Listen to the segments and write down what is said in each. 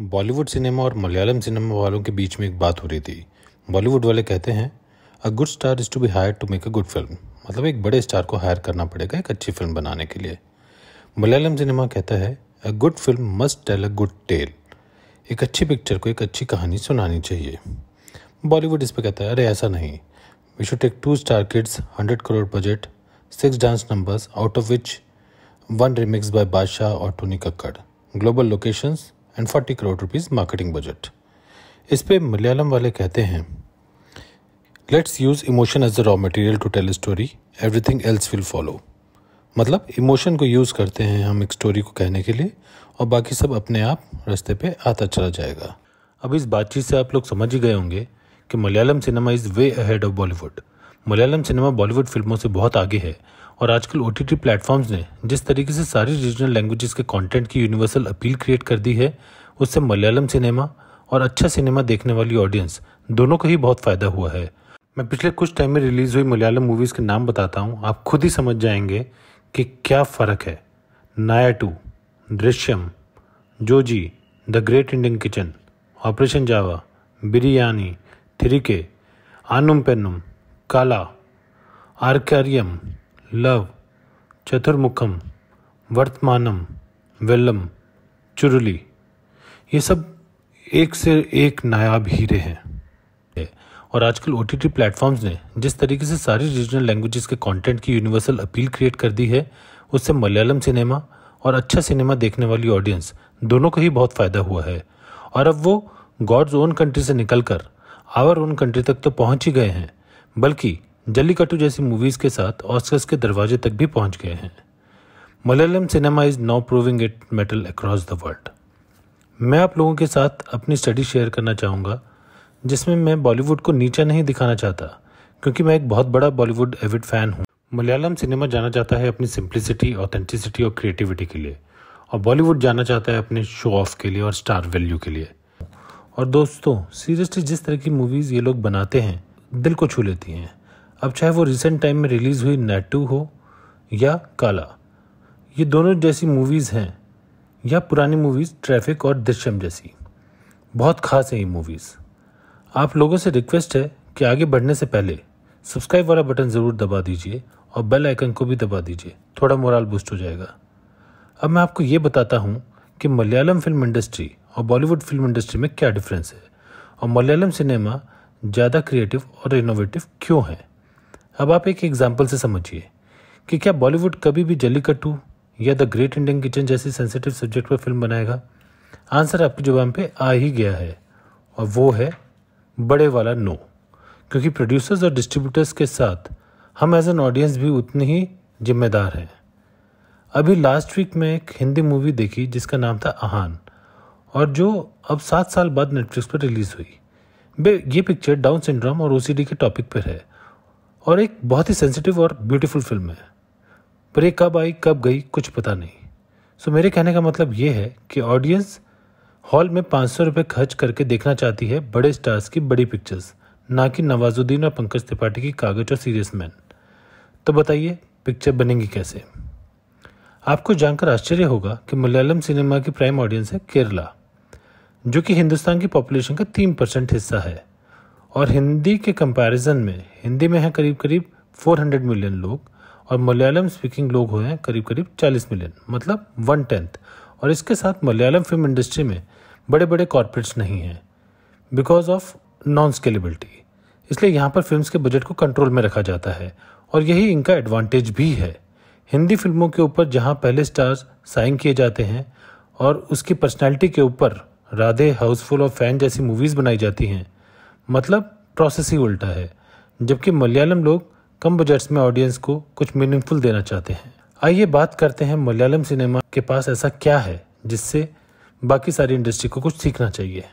Bollywood cinema और Malayalam cinema वालों के बीच में एक बात हो रही थी बॉलीवुड वाले कहते हैं a good star is to be hired to make a good film मतलब एक बड़े स्टार को हायर करना पड़ेगा एक अच्छी फिल्म बनाने के लिए मलयालम सिनेमा कहता है a good film must tell a good tale एक अच्छी पिक्चर को एक अच्छी कहानी सुनानी चाहिए बॉलीवुड इस पर कहता है अरे ऐसा नहीं we should take two star kids hundred crore budget six dance numbers out of which one remix by Badshah और Tony Kakkar global locations and forty crore rupees marketing budget इस पे मलयालम वाले कहते हैं let's use emotion as the raw material to tell story everything else will follow मतलब emotion को use करते हैं हम एक स्टोरी को कहने के लिए और बाकी सब अपने आप रास्ते पे आता चला जाएगा अब इस बातचीत से आप लोग समझ ही गए होंगे कि Malayalam cinema is way ahead of Bollywood Malayalam cinema Bollywood फिल्मों से बहुत आगे है और आजकल ओ टी प्लेटफॉर्म्स ने जिस तरीके से सारी रीजनल लैंग्वेजेस के कंटेंट की यूनिवर्सल अपील क्रिएट कर दी है उससे मलयालम सिनेमा और अच्छा सिनेमा देखने वाली ऑडियंस दोनों को ही बहुत फ़ायदा हुआ है मैं पिछले कुछ टाइम में रिलीज़ हुई मलयालम मूवीज़ के नाम बताता हूँ आप खुद ही समझ जाएंगे कि क्या फ़र्क है Nayattu Drishyam Joji the great Indian kitchen operation Java Biriyani थ्रिके आनुम पेनुम काला आर्कारियम लव चतुर्मुखम वर्तमानम वेलम चुरली ये सब एक से एक नायाब हीरे हैं और आजकल ओ टी प्लेटफॉर्म्स ने जिस तरीके से सारी रीजनल लैंग्वेजेस के कंटेंट की यूनिवर्सल अपील क्रिएट कर दी है उससे मलयालम सिनेमा और अच्छा सिनेमा देखने वाली ऑडियंस दोनों को ही बहुत फ़ायदा हुआ है और अब वो गॉड्स ओन कंट्री से निकलकर आवर ओन कंट्री तक तो पहुंच ही गए हैं बल्कि जल्लीकट्टू जैसी मूवीज़ के साथ ऑस्कर्स के दरवाजे तक भी पहुंच गए हैं Malayalam cinema is now proving it mettle across the world मैं आप लोगों के साथ अपनी स्टडी शेयर करना चाहूँगा जिसमें मैं बॉलीवुड को नीचा नहीं दिखाना चाहता क्योंकि मैं एक बहुत बड़ा बॉलीवुड एविड फ़ैन हूँ मलयालम सिनेमा जाना चाहता है अपनी सिंप्लिसिटी ऑथेंटिसिटी और क्रिएटिविटी के लिए और बॉलीवुड जाना चाहता है अपने शो ऑफ के लिए और स्टार वैल्यू के लिए और दोस्तों सीरियसली जिस तरह की मूवीज़ ये लोग बनाते हैं दिल को छू लेती हैं अब चाहे वो रिसेंट टाइम में रिलीज़ हुई नेटू हो या काला ये दोनों जैसी मूवीज़ हैं या पुरानी मूवीज़ ट्रैफिक और दृश्यम जैसी बहुत खास है ये मूवीज़ आप लोगों से रिक्वेस्ट है कि आगे बढ़ने से पहले सब्सक्राइब वाला बटन ज़रूर दबा दीजिए और बेल आइकन को भी दबा दीजिए थोड़ा मोरल बूस्ट हो जाएगा अब मैं आपको ये बताता हूँ कि मलयालम फिल्म इंडस्ट्री और बॉलीवुड फिल्म इंडस्ट्री में क्या डिफरेंस है और मलयालम सिनेमा ज़्यादा क्रिएटिव और इनोवेटिव क्यों है अब आप एक एग्जाम्पल से समझिए कि क्या बॉलीवुड कभी भी कटू या द ग्रेट इंडियन किचन जैसे सेंसिटिव सब्जेक्ट पर फिल्म बनाएगा आंसर आपकी जुबान पे आ ही गया है और वो है बड़े वाला नो क्योंकि प्रोड्यूसर्स और डिस्ट्रीब्यूटर्स के साथ हम एज एन ऑडियंस भी उतने ही जिम्मेदार हैं अभी लास्ट वीक में एक हिंदी मूवी देखी जिसका नाम था आहान और जो अब सात साल बाद नेटफ्लिक्स पर रिलीज़ हुई ये पिक्चर डाउन सिंड्रोम और ओ के टॉपिक पर है और एक बहुत ही सेंसिटिव और ब्यूटीफुल फिल्म है पर ये कब आई कब गई कुछ पता नहीं सो मेरे कहने का मतलब ये है कि ऑडियंस हॉल में पाँच सौ रुपये खर्च करके देखना चाहती है बड़े स्टार्स की बड़ी पिक्चर्स ना कि नवाजुद्दीन और पंकज त्रिपाठी की कागज और सीरियस मैन तो बताइए पिक्चर बनेंगी कैसे आपको जानकर आश्चर्य होगा कि मलयालम सिनेमा की प्राइम ऑडियंस है केरला जो कि हिंदुस्तान की पॉपुलेशन का तीन परसेंट हिस्सा है और हिंदी के कंपैरिजन में हिंदी में है करीब करीब 400 मिलियन लोग और मलयालम स्पीकिंग लोग हुए हैं करीब करीब 40 मिलियन मतलब वन टेंथ और इसके साथ मलयालम फिल्म इंडस्ट्री में बड़े बड़े कॉरपोरेट्स नहीं हैं बिकॉज ऑफ नॉन स्केलेबिलिटी इसलिए यहाँ पर फिल्म के बजट को कंट्रोल में रखा जाता है और यही इनका एडवांटेज भी है हिंदी फिल्मों के ऊपर जहाँ पहले स्टार्स साइन किए जाते हैं और उसकी पर्सनैलिटी के ऊपर राधे हाउसफुल और फैन जैसी मूवीज़ बनाई जाती हैं मतलब प्रोसेस ही उल्टा है जबकि मलयालम लोग कम बजट्स में ऑडियंस को कुछ मीनिंगफुल देना चाहते हैं आइए बात करते हैं मलयालम सिनेमा के पास ऐसा क्या है जिससे बाकी सारी इंडस्ट्री को कुछ सीखना चाहिए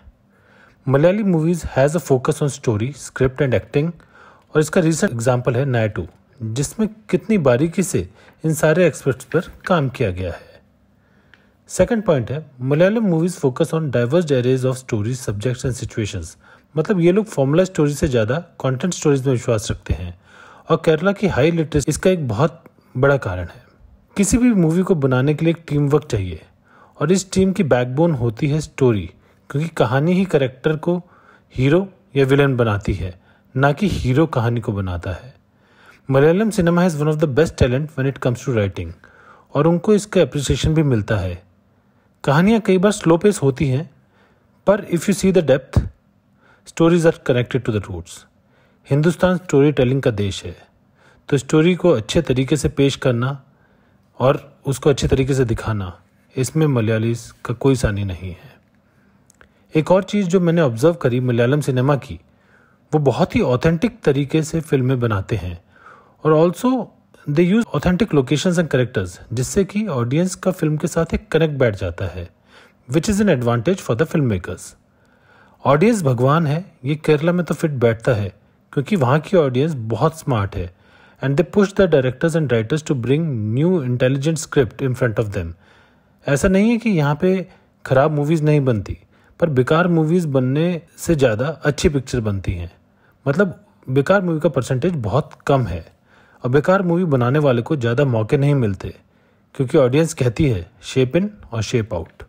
Malayali movies has a focus on story script and acting और इसका रिसेंट एग्जाम्पल है नायटू जिसमें कितनी बारीकी से इन सारे एक्सपर्ट्स पर काम किया गया है सेकंड पॉइंट है Malayalam movies focus on diverse arrays of stories subjects and situations मतलब ये लोग फॉर्मूला स्टोरी से ज़्यादा कंटेंट स्टोरीज में विश्वास रखते हैं और केरला की हाई लिटरेसी इसका एक बहुत बड़ा कारण है किसी भी मूवी को बनाने के लिए एक टीम वर्क चाहिए और इस टीम की बैकबोन होती है स्टोरी क्योंकि कहानी ही करेक्टर को हीरो या विलन बनाती है ना कि हीरो कहानी को बनाता है Malayalam cinema has one of the best talent when it comes to writing और उनको इसका अप्रिसिएशन भी मिलता है कहानियाँ कई बार स्लो पेस होती हैं पर if you see the depth stories are connected to the roots Hindustan storytelling का देश है तो स्टोरी को अच्छे तरीके से पेश करना और उसको अच्छे तरीके से दिखाना इसमें मलयाली का कोई सानी नहीं है एक और चीज़ जो मैंने ऑब्जर्व करी मलयालम सिनेमा की वो बहुत ही ऑथेंटिक तरीके से फिल्में बनाते हैं और also they use authentic locations and characters जिससे कि ऑडियंस का फिल्म के साथ एक कनेक्ट बैठ जाता है which is an advantage for the filmmakers audience भगवान है ये केरला में तो फिट बैठता है क्योंकि वहाँ की ऑडियंस बहुत स्मार्ट है and they push the directors and writers to bring new intelligent script in front of them ऐसा नहीं है कि यहाँ पे खराब मूवीज़ नहीं बनती पर बेकार मूवीज़ बनने से ज़्यादा अच्छी पिक्चर बनती हैं मतलब बेकार मूवी का परसेंटेज बहुत कम है और बेकार मूवी बनाने वाले को ज़्यादा मौके नहीं मिलते क्योंकि ऑडियंस कहती है शेप इन और शेप आउट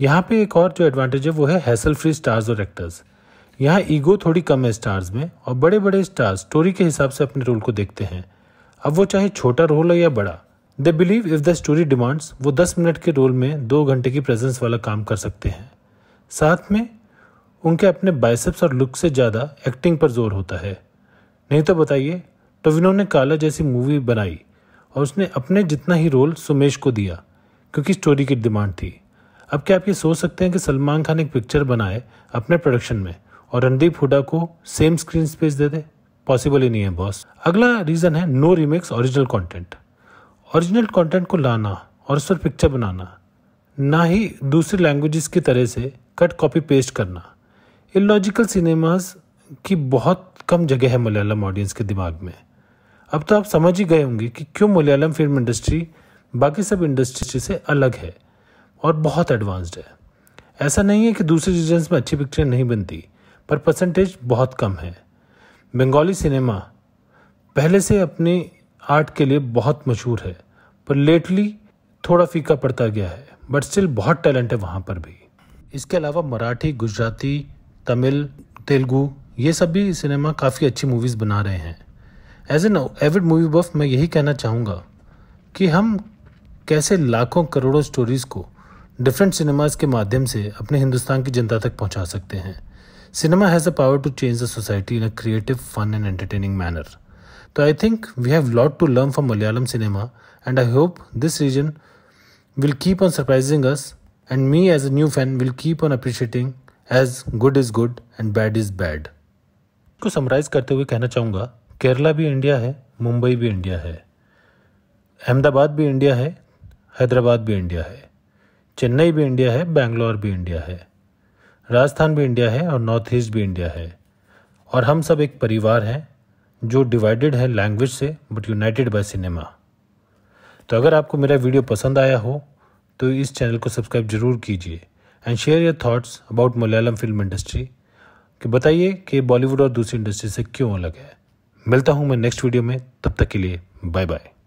यहाँ पे एक और जो एडवांटेज है वो है हैसल फ्री स्टार्स और एक्टर्स यहाँ ईगो थोड़ी कम है स्टार्स में और बड़े बड़े स्टार्स स्टोरी के हिसाब से अपने रोल को देखते हैं अब वो चाहे छोटा रोल हो या बड़ा they believe if the story demands वो दस मिनट के रोल में दो घंटे की प्रेजेंस वाला काम कर सकते हैं साथ में उनके अपने बाइसेप्स और लुक से ज़्यादा एक्टिंग पर जोर होता है नहीं तो बताइए टोविनो ने काला जैसी मूवी बनाई और उसने अपने जितना ही रोल सुमेश को दिया क्योंकि स्टोरी की डिमांड थी अब क्या आप ये सोच सकते हैं कि सलमान खान एक पिक्चर बनाए अपने प्रोडक्शन में और रणदीप हुडा को सेम स्क्रीन स्पेस दे दे पॉसिबल ही नहीं है बॉस अगला रीज़न है no remakes original content original content को लाना और उस पर पिक्चर बनाना ना ही दूसरी लैंग्वेजेस की तरह से कट कॉपी पेस्ट करना इलॉजिकल सिनेमाज की बहुत कम जगह है मलयालम ऑडियंस के दिमाग में अब तो आप समझ ही गए होंगे कि क्यों मलयालम फिल्म इंडस्ट्री बाकी सब इंडस्ट्री से अलग है और बहुत एडवांस्ड है ऐसा नहीं है कि दूसरे रीजन्स में अच्छी पिक्चर नहीं बनती पर परसेंटेज बहुत कम है बंगाली सिनेमा पहले से अपने आर्ट के लिए बहुत मशहूर है पर लेटली थोड़ा फीका पड़ता गया है बट स्टिल बहुत टैलेंट है वहाँ पर भी इसके अलावा मराठी गुजराती तमिल तेलुगू ये सब भी सिनेमा काफ़ी अच्छी मूवीज़ बना रहे हैं as an avid movie buff मैं यही कहना चाहूँगा कि हम कैसे लाखों करोड़ों स्टोरीज़ को डिफरेंट सिनेमाज के माध्यम से अपने हिंदुस्तान की जनता तक पहुंचा सकते हैं cinema has a power to change the society in a creative fun and entertaining manner तो I think we have lot to learn from Malayalam cinema and I hope this region will keep on surprising us and me as a new fan will keep on appreciating as good is good and bad is bad को summarise करते हुए कहना चाहूँगा केरला भी India है मुंबई भी India है अहमदाबाद भी इंडिया है हैदराबाद भी इंडिया है चेन्नई भी इंडिया है बेंगलोर भी इंडिया है राजस्थान भी इंडिया है और नॉर्थ ईस्ट भी इंडिया है और हम सब एक परिवार हैं जो डिवाइडेड है लैंग्वेज से बट यूनाइटेड बाय सिनेमा तो अगर आपको मेरा वीडियो पसंद आया हो तो इस चैनल को सब्सक्राइब जरूर कीजिए and share your thoughts about Malayalam film industry कि बताइए कि बॉलीवुड और दूसरी इंडस्ट्री से क्यों अलग है मिलता हूँ मैं नेक्स्ट वीडियो में तब तक के लिए बाय बाय